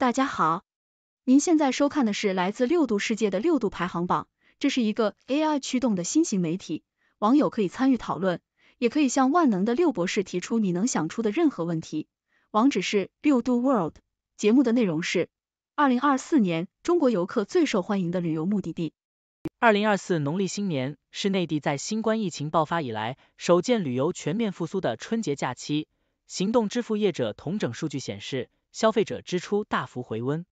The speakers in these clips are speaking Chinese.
大家好，您现在收看的是来自六度世界的六度排行榜，这是一个 AI 驱动的新型媒体，网友可以参与讨论，也可以向万能的六博士提出你能想出的任何问题。网址是六度 world。节目的内容是：二零二四年中国游客最受欢迎的旅游目的地。二零二四农历新年是内地在新冠疫情爆发以来首见旅游全面复苏的春节假期。行动支付业者统整数据显示。消费者支出大幅回温，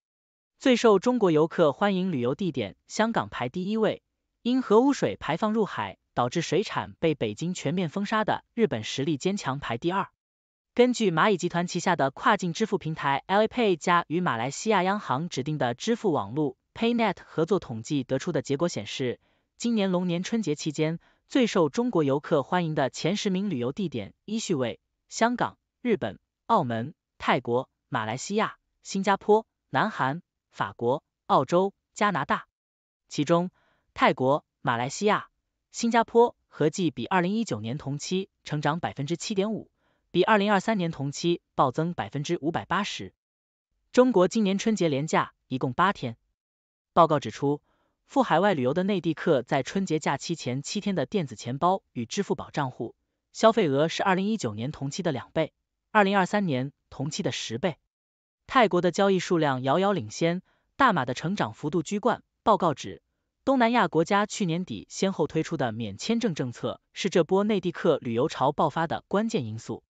最受中国游客欢迎旅游地点，香港排第一位。因核污水排放入海，导致水产被北京全面封杀的日本实力坚强排第二。根据蚂蚁集团旗下的跨境支付平台 Alipay 加与马来西亚央行指定的支付网络 Paynet 合作统计得出的结果显示，今年龙年春节期间最受中国游客欢迎的前十名旅游地点依序为：香港、日本、澳门、泰国。马来西亚、新加坡、南韩、法国、澳洲、加拿大，其中泰国、马来西亚、新加坡合计比二零一九年同期成长百分之七点五，比二零二三年同期暴增百分之五百八十。中国今年春节连假一共八天，报告指出，赴海外旅游的内地客在春节假期前七天的电子钱包与支付宝账户消费额是二零一九年同期的两倍。二零二三年同期的十倍，泰国的交易数量遥遥领先，大马的成长幅度居冠。报告指，东南亚国家去年底先后推出的免签证政策是这波内地客旅游潮爆发的关键因素。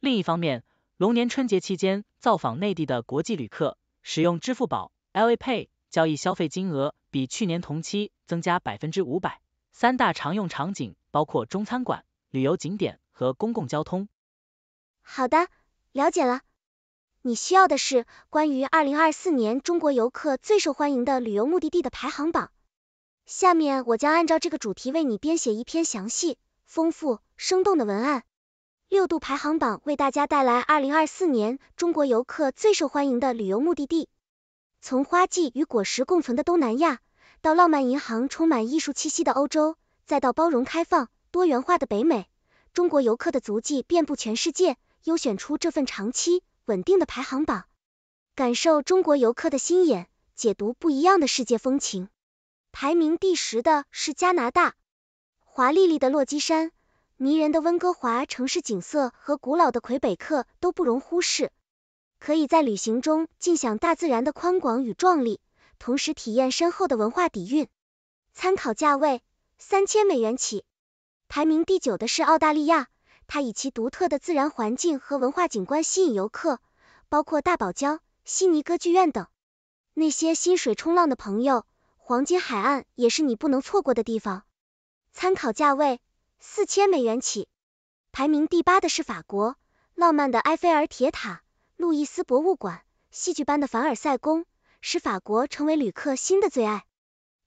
另一方面，龙年春节期间造访内地的国际旅客使用支付宝、l a p a y 交易消费金额比去年同期增加百分之五百，三大常用场景包括中餐馆、旅游景点和公共交通。好的，了解了。你需要的是关于二零二四年中国游客最受欢迎的旅游目的地的排行榜。下面我将按照这个主题为你编写一篇详细、丰富、生动的文案。六度排行榜为大家带来二零二四年中国游客最受欢迎的旅游目的地。从花季与果实共存的东南亚，到浪漫、银行充满艺术气息的欧洲，再到包容、开放、多元化的北美，中国游客的足迹遍布全世界。优选出这份长期稳定的排行榜，感受中国游客的心眼，解读不一样的世界风情。排名第十的是加拿大，华丽丽的落基山、迷人的温哥华城市景色和古老的魁北克都不容忽视，可以在旅行中尽享大自然的宽广与壮丽，同时体验深厚的文化底蕴。参考价位三千美元起。排名第九的是澳大利亚。它以其独特的自然环境和文化景观吸引游客，包括大堡礁、悉尼歌剧院等。那些心水冲浪的朋友，黄金海岸也是你不能错过的地方。参考价位四千美元起。排名第八的是法国，浪漫的埃菲尔铁塔、路易斯博物馆、戏剧般的凡尔赛宫，使法国成为旅客新的最爱。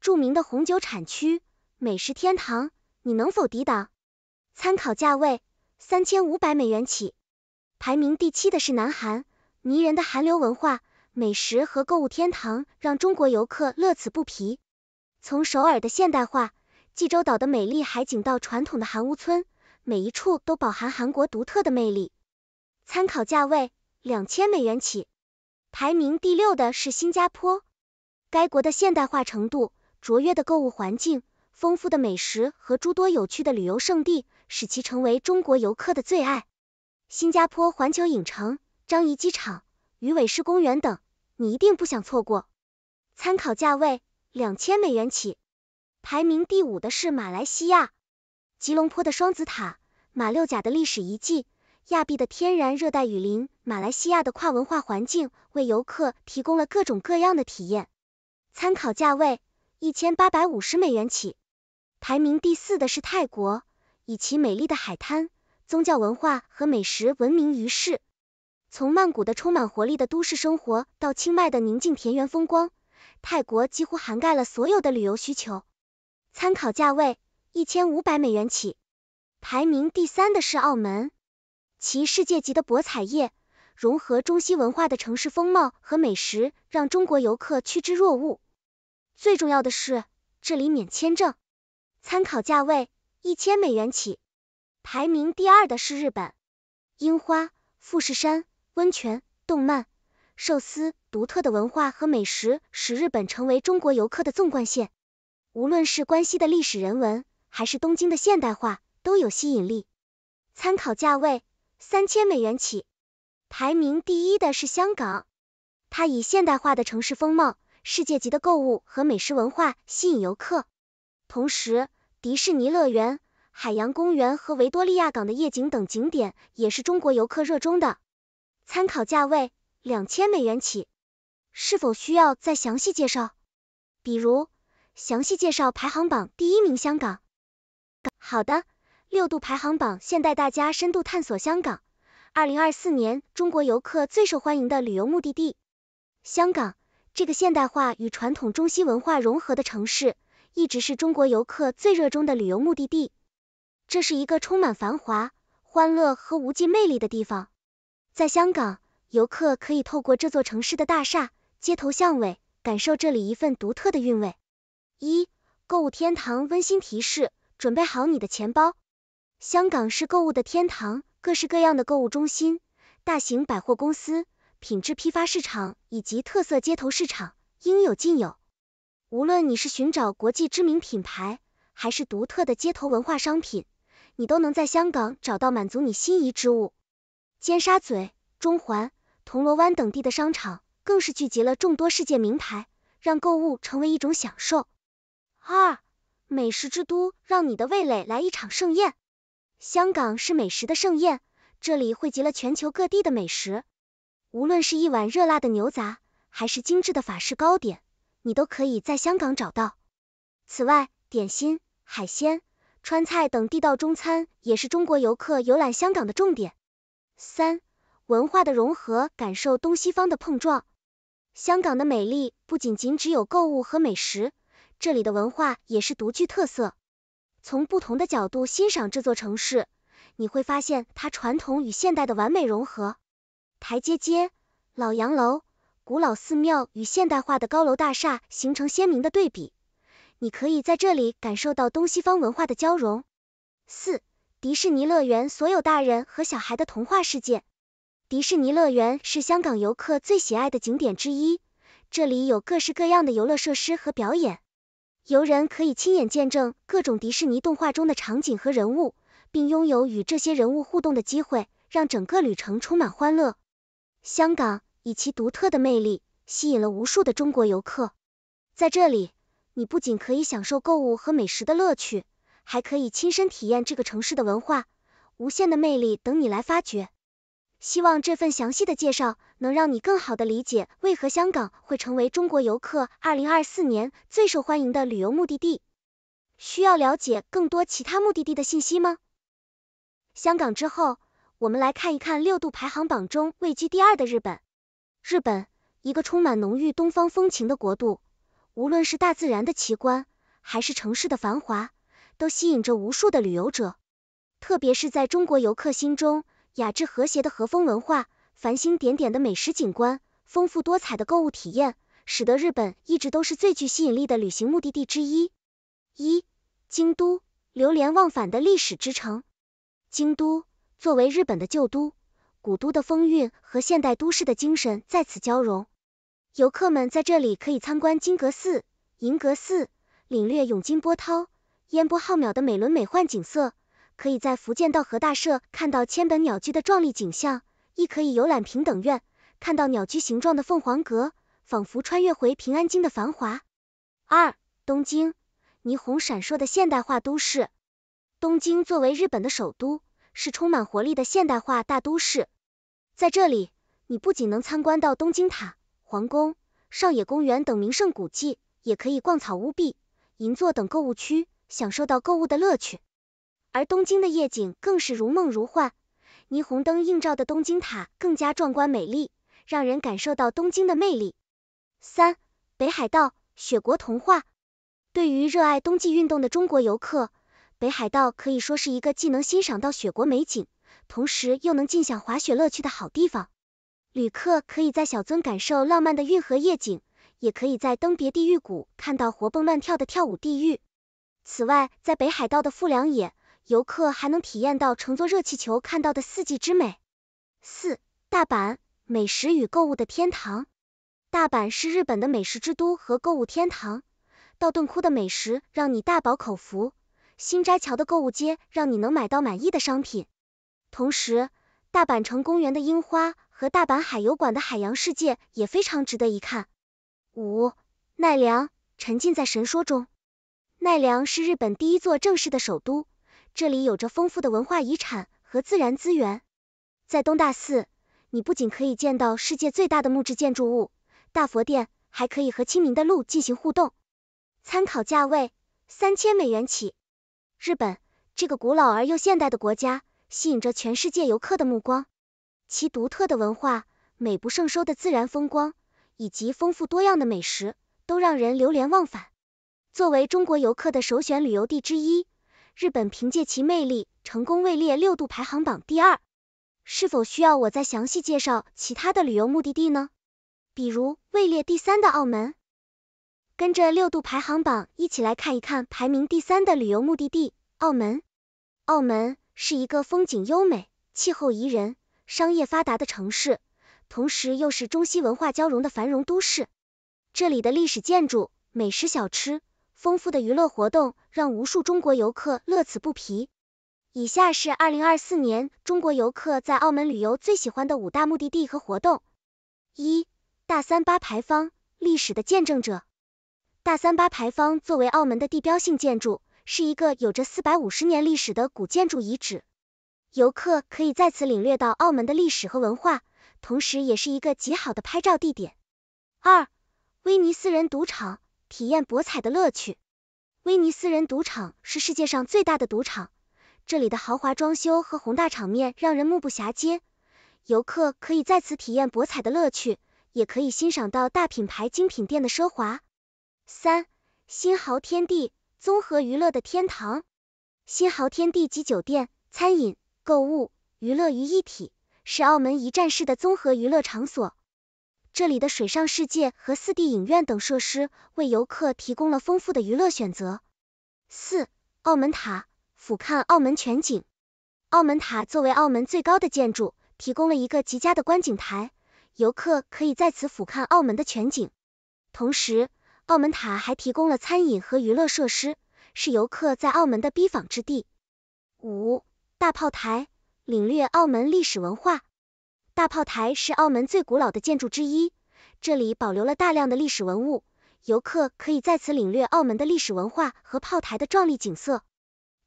著名的红酒产区、美食天堂，你能否抵挡？参考价位。三千五百美元起，排名第七的是南韩，迷人的韩流文化、美食和购物天堂让中国游客乐此不疲。从首尔的现代化、济州岛的美丽海景到传统的韩屋村，每一处都饱含韩国独特的魅力。参考价位两千美元起，排名第六的是新加坡，该国的现代化程度、卓越的购物环境。丰富的美食和诸多有趣的旅游胜地，使其成为中国游客的最爱。新加坡环球影城、樟宜机场、鱼尾狮公园等，你一定不想错过。参考价位两千美元起。排名第五的是马来西亚，吉隆坡的双子塔、马六甲的历史遗迹、亚庇的天然热带雨林、马来西亚的跨文化环境，为游客提供了各种各样的体验。参考价位一千八百五十美元起。排名第四的是泰国，以其美丽的海滩、宗教文化和美食闻名于世。从曼谷的充满活力的都市生活到清迈的宁静田园风光，泰国几乎涵盖了所有的旅游需求。参考价位一千五百美元起。排名第三的是澳门，其世界级的博彩业、融合中西文化的城市风貌和美食让中国游客趋之若鹜。最重要的是，这里免签证。参考价位一千美元起，排名第二的是日本，樱花、富士山、温泉、动漫、寿司，独特的文化和美食使日本成为中国游客的纵贯线。无论是关西的历史人文，还是东京的现代化，都有吸引力。参考价位三千美元起，排名第一的是香港，它以现代化的城市风貌、世界级的购物和美食文化吸引游客，同时。迪士尼乐园、海洋公园和维多利亚港的夜景等景点也是中国游客热衷的。参考价位两千美元起。是否需要再详细介绍？比如详细介绍排行榜第一名香港？好的，六度排行榜，现带大家深度探索香港。二零二四年中国游客最受欢迎的旅游目的地——香港，这个现代化与传统中西文化融合的城市。一直是中国游客最热衷的旅游目的地。这是一个充满繁华、欢乐和无尽魅力的地方。在香港，游客可以透过这座城市的大厦、街头巷尾，感受这里一份独特的韵味。一、购物天堂温馨提示：准备好你的钱包。香港是购物的天堂，各式各样的购物中心、大型百货公司、品质批发市场以及特色街头市场，应有尽有。无论你是寻找国际知名品牌，还是独特的街头文化商品，你都能在香港找到满足你心仪之物。尖沙咀、中环、铜锣湾等地的商场更是聚集了众多世界名牌，让购物成为一种享受。二、美食之都，让你的味蕾来一场盛宴。香港是美食的盛宴，这里汇集了全球各地的美食，无论是一碗热辣的牛杂，还是精致的法式糕点。你都可以在香港找到。此外，点心、海鲜、川菜等地道中餐也是中国游客游览香港的重点。三、文化的融合，感受东西方的碰撞。香港的美丽不仅仅只有购物和美食，这里的文化也是独具特色。从不同的角度欣赏这座城市，你会发现它传统与现代的完美融合。台阶街、老洋楼。古老寺庙与现代化的高楼大厦形成鲜明的对比，你可以在这里感受到东西方文化的交融。四，迪士尼乐园，所有大人和小孩的童话世界。迪士尼乐园是香港游客最喜爱的景点之一，这里有各式各样的游乐设施和表演，游人可以亲眼见证各种迪士尼动画中的场景和人物，并拥有与这些人物互动的机会，让整个旅程充满欢乐。香港。以其独特的魅力，吸引了无数的中国游客。在这里，你不仅可以享受购物和美食的乐趣，还可以亲身体验这个城市的文化。无限的魅力等你来发掘。希望这份详细的介绍能让你更好的理解为何香港会成为中国游客二零二四年最受欢迎的旅游目的地。需要了解更多其他目的地的信息吗？香港之后，我们来看一看六度排行榜中位居第二的日本。日本，一个充满浓郁东方风情的国度，无论是大自然的奇观，还是城市的繁华，都吸引着无数的旅游者。特别是在中国游客心中，雅致和谐的和风文化，繁星点点的美食景观，丰富多彩的购物体验，使得日本一直都是最具吸引力的旅行目的地之一。一京都，流连忘返的历史之城。京都作为日本的旧都。古都的风韵和现代都市的精神在此交融，游客们在这里可以参观金阁寺、银阁寺，领略涌金波涛、烟波浩渺的美轮美奂景色；可以在福建道和大社看到千本鸟居的壮丽景象，亦可以游览平等院，看到鸟居形状的凤凰阁，仿佛穿越回平安京的繁华。二、东京，霓虹闪烁的现代化都市。东京作为日本的首都，是充满活力的现代化大都市。在这里，你不仅能参观到东京塔、皇宫、上野公园等名胜古迹，也可以逛草屋壁、银座等购物区，享受到购物的乐趣。而东京的夜景更是如梦如幻，霓虹灯映照的东京塔更加壮观美丽，让人感受到东京的魅力。三、北海道雪国童话，对于热爱冬季运动的中国游客，北海道可以说是一个既能欣赏到雪国美景。同时又能尽享滑雪乐趣的好地方，旅客可以在小樽感受浪漫的运河夜景，也可以在登别地狱谷看到活蹦乱跳的跳舞地狱。此外，在北海道的富良野，游客还能体验到乘坐热气球看到的四季之美。四、大阪美食与购物的天堂，大阪是日本的美食之都和购物天堂，道顿窟的美食让你大饱口福，新斋桥的购物街让你能买到满意的商品。同时，大阪城公园的樱花和大阪海游馆的海洋世界也非常值得一看。五、奈良，沉浸在神说中。奈良是日本第一座正式的首都，这里有着丰富的文化遗产和自然资源。在东大寺，你不仅可以见到世界最大的木质建筑物大佛殿，还可以和亲民的鹿进行互动。参考价位三千美元起。日本，这个古老而又现代的国家。吸引着全世界游客的目光，其独特的文化、美不胜收的自然风光以及丰富多样的美食都让人流连忘返。作为中国游客的首选旅游地之一，日本凭借其魅力成功位列六度排行榜第二。是否需要我再详细介绍其他的旅游目的地呢？比如位列第三的澳门。跟着六度排行榜一起来看一看排名第三的旅游目的地——澳门。澳门。是一个风景优美、气候宜人、商业发达的城市，同时又是中西文化交融的繁荣都市。这里的历史建筑、美食小吃、丰富的娱乐活动，让无数中国游客乐此不疲。以下是二零二四年中国游客在澳门旅游最喜欢的五大目的地和活动：一、大三巴牌坊，历史的见证者。大三巴牌坊作为澳门的地标性建筑。是一个有着四百五十年历史的古建筑遗址，游客可以在此领略到澳门的历史和文化，同时也是一个极好的拍照地点。二、威尼斯人赌场，体验博彩的乐趣。威尼斯人赌场是世界上最大的赌场，这里的豪华装修和宏大场面让人目不暇接，游客可以在此体验博彩的乐趣，也可以欣赏到大品牌精品店的奢华。三、新濠天地。综合娱乐的天堂，新濠天地集酒店、餐饮、购物、娱乐于一体，是澳门一站式的综合娱乐场所。这里的水上世界和四 D 影院等设施为游客提供了丰富的娱乐选择。四、澳门塔，俯瞰澳门全景。澳门塔作为澳门最高的建筑，提供了一个极佳的观景台，游客可以在此俯瞰澳门的全景，同时。澳门塔还提供了餐饮和娱乐设施，是游客在澳门的必访之地。五、大炮台，领略澳门历史文化。大炮台是澳门最古老的建筑之一，这里保留了大量的历史文物，游客可以在此领略澳门的历史文化和炮台的壮丽景色。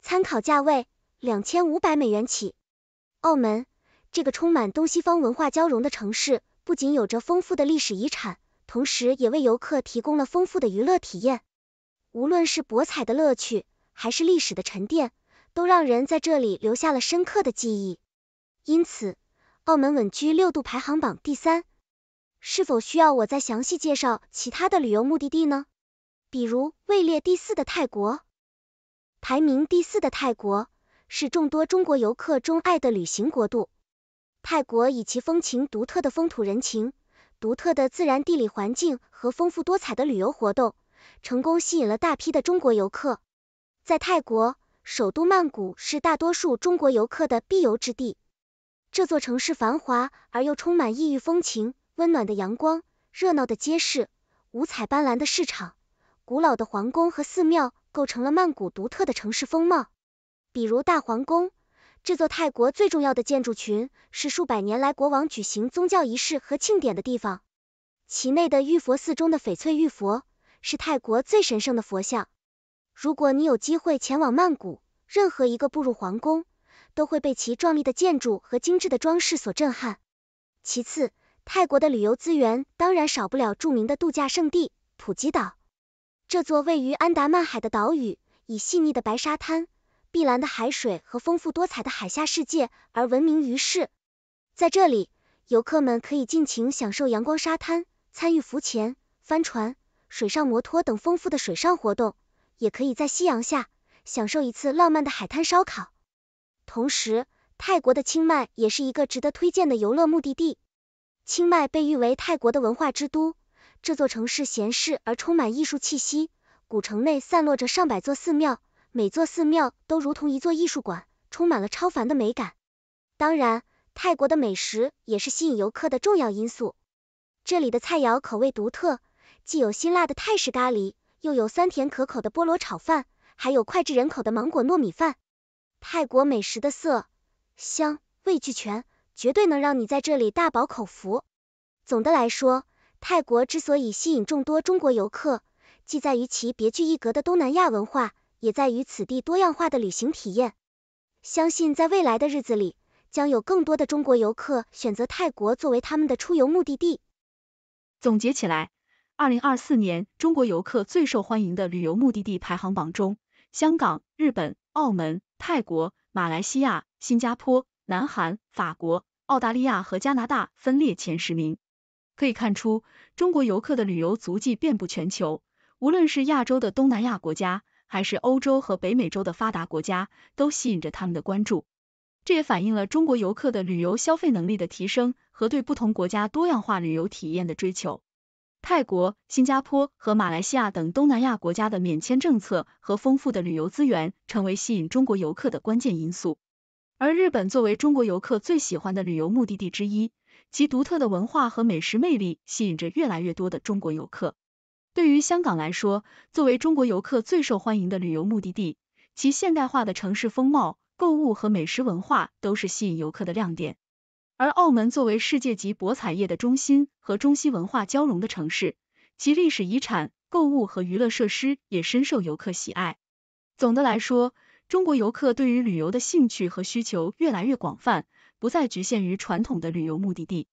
参考价位两千五百美元起。澳门，这个充满东西方文化交融的城市，不仅有着丰富的历史遗产。同时，也为游客提供了丰富的娱乐体验。无论是博彩的乐趣，还是历史的沉淀，都让人在这里留下了深刻的记忆。因此，澳门稳居六度排行榜第三。是否需要我再详细介绍其他的旅游目的地呢？比如位列第四的泰国。排名第四的泰国是众多中国游客钟爱的旅行国度。泰国以其风情独特的风土人情。独特的自然地理环境和丰富多彩的旅游活动，成功吸引了大批的中国游客。在泰国，首都曼谷是大多数中国游客的必游之地。这座城市繁华而又充满异域风情，温暖的阳光，热闹的街市，五彩斑斓的市场，古老的皇宫和寺庙，构成了曼谷独特的城市风貌。比如大皇宫。这座泰国最重要的建筑群是数百年来国王举行宗教仪式和庆典的地方，其内的玉佛寺中的翡翠玉佛是泰国最神圣的佛像。如果你有机会前往曼谷，任何一个步入皇宫，都会被其壮丽的建筑和精致的装饰所震撼。其次，泰国的旅游资源当然少不了著名的度假胜地普吉岛，这座位于安达曼海的岛屿，以细腻的白沙滩。碧蓝的海水和丰富多彩的海下世界而闻名于世，在这里，游客们可以尽情享受阳光沙滩，参与浮潜、帆船、水上摩托等丰富的水上活动，也可以在夕阳下享受一次浪漫的海滩烧烤。同时，泰国的清迈也是一个值得推荐的游乐目的地。清迈被誉为泰国的文化之都，这座城市闲适而充满艺术气息，古城内散落着上百座寺庙。每座寺庙都如同一座艺术馆，充满了超凡的美感。当然，泰国的美食也是吸引游客的重要因素。这里的菜肴口味独特，既有辛辣的泰式咖喱，又有酸甜可口的菠萝炒饭，还有脍炙人口的芒果糯米饭。泰国美食的色、香、味俱全，绝对能让你在这里大饱口福。总的来说，泰国之所以吸引众多中国游客，既在于其别具一格的东南亚文化。也在于此地多样化的旅行体验。相信在未来的日子里，将有更多的中国游客选择泰国作为他们的出游目的地。总结起来，二零二四年中国游客最受欢迎的旅游目的地排行榜中，香港、日本、澳门、泰国、马来西亚、新加坡、南韩、法国、澳大利亚和加拿大分列前十名。可以看出，中国游客的旅游足迹遍布全球，无论是亚洲的东南亚国家。还是欧洲和北美洲的发达国家，都吸引着他们的关注。这也反映了中国游客的旅游消费能力的提升和对不同国家多样化旅游体验的追求。泰国、新加坡和马来西亚等东南亚国家的免签政策和丰富的旅游资源，成为吸引中国游客的关键因素。而日本作为中国游客最喜欢的旅游目的地之一，其独特的文化和美食魅力，吸引着越来越多的中国游客。对于香港来说，作为中国游客最受欢迎的旅游目的地，其现代化的城市风貌、购物和美食文化都是吸引游客的亮点。而澳门作为世界级博彩业的中心和中西文化交融的城市，其历史遗产、购物和娱乐设施也深受游客喜爱。总的来说，中国游客对于旅游的兴趣和需求越来越广泛，不再局限于传统的旅游目的地，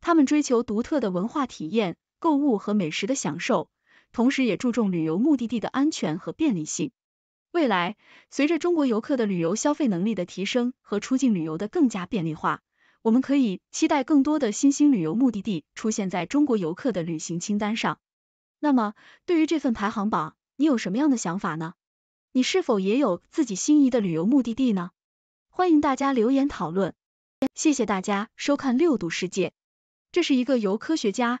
他们追求独特的文化体验。购物和美食的享受，同时也注重旅游目的地的安全和便利性。未来，随着中国游客的旅游消费能力的提升和出境旅游的更加便利化，我们可以期待更多的新兴旅游目的地出现在中国游客的旅行清单上。那么，对于这份排行榜，你有什么样的想法呢？你是否也有自己心仪的旅游目的地呢？欢迎大家留言讨论。谢谢大家收看六度世界，这是一个由科学家。